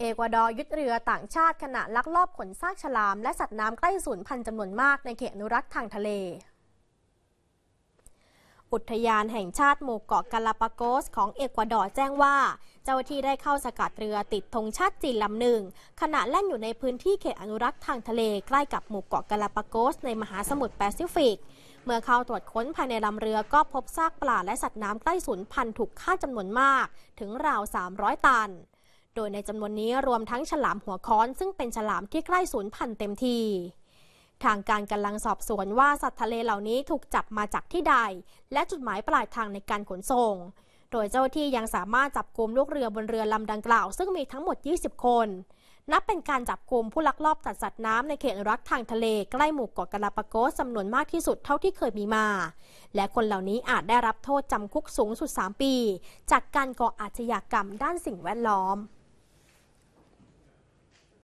เอกวาดอร์ยึดเรือต่างชาติขณะลักลอบ ขนซากฉลาม และสัตว์น้ำใกล้สูญพันธุ์จำนวนมากในเขตอนุรักษ์ทางทะเล อุทยานแห่งชาติหมู่เกาะกาลาปากสของเอกวาดอร์ แจ้งว่า เจ้าที่ได้เข้าสกัดเรือติดธงชาติจีนลำหนึ่ง ขณะแล่นอยู่ในพื้นที่เขตอนุรักษ์ทางทะเลใกล้กับหมู่เกาะกาลาปากสในมหาสมุทรแปซิฟิก เมื่อเข้าตรวจค้นภายในลำเรือก็พบซากปลาและสัตว์น้ำใกล้สูญพันธุ์ถูกฆ่าจำนวนมาก ถึงราว 300 ตันโดยในจำนวนนี้รวมทั้งฉลามหัวค้อนซึ่งเป็นฉลามที่ใกล้สูญพันธุ์เต็มทีทางการกำลังสอบสวนว่าสัตว์ทะเลเหล่านี้ถูกจับมาจากที่ใด และจุดหมายปลายทางในการขนส่ง โดยเจ้าที่ยังสามารถจับกลุ่มลูกเรือบนเรือลำดังกล่าวซึ่งมีทั้งหมด 20 คน นับเป็นการจับกลุ่มผู้ลักลอบตัดสัตว์น้ำในเขตรักทางทะเลใกล้หมู่เกาะกาลาปโกสจำนวนมากที่สุดเท่าที่เคยมีมา และคนเหล่านี้อาจได้รับโทษจำคุกสูงสุด 3 ปี จากการก่ออาชญากรรมด้านสิ่งแวดล้อม